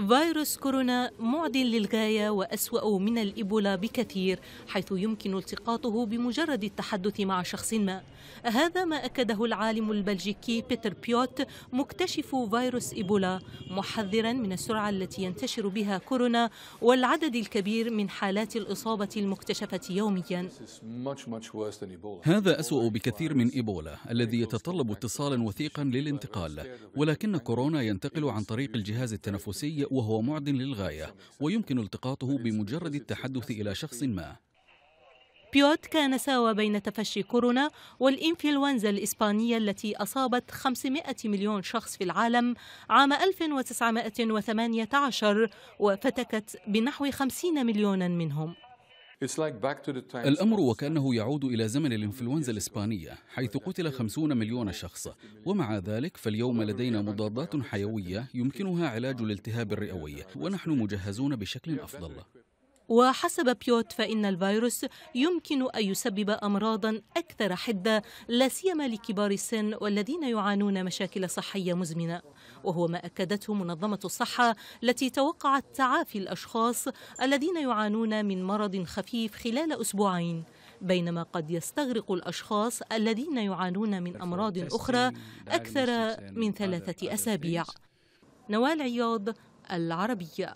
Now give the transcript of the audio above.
فيروس كورونا معد للغاية وأسوأ من الإيبولا بكثير حيث يمكن التقاطه بمجرد التحدث مع شخص ما هذا ما أكده العالم البلجيكي بيتر بيوت مكتشف فيروس إيبولا محذرا من السرعة التي ينتشر بها كورونا والعدد الكبير من حالات الإصابة المكتشفة يوميا هذا أسوأ بكثير من إيبولا الذي يتطلب اتصالا وثيقا للانتقال ولكن كورونا ينتقل عن طريق الجهاز التنفسي وهو معد للغاية ويمكن التقاطه بمجرد التحدث إلى شخص ما بيوت كان ساوى بين تفشي كورونا والإنفلونزا الإسبانية التي أصابت 500 مليون شخص في العالم عام 1918 وفتكت بنحو 50 مليونا منهم الأمر وكأنه يعود إلى زمن الإنفلونزا الإسبانية حيث قتل خمسون مليون شخص ومع ذلك فاليوم لدينا مضادات حيوية يمكنها علاج الالتهاب الرئوي ونحن مجهزون بشكل أفضل وحسب بيوت فإن الفيروس يمكن أن يسبب أمراضا أكثر حدة لا سيما لكبار السن والذين يعانون مشاكل صحية مزمنة وهو ما أكدته منظمة الصحة التي توقعت تعافي الأشخاص الذين يعانون من مرض خفيف خلال أسبوعين بينما قد يستغرق الأشخاص الذين يعانون من أمراض أخرى أكثر من ثلاثة أسابيع نوال عياض العربية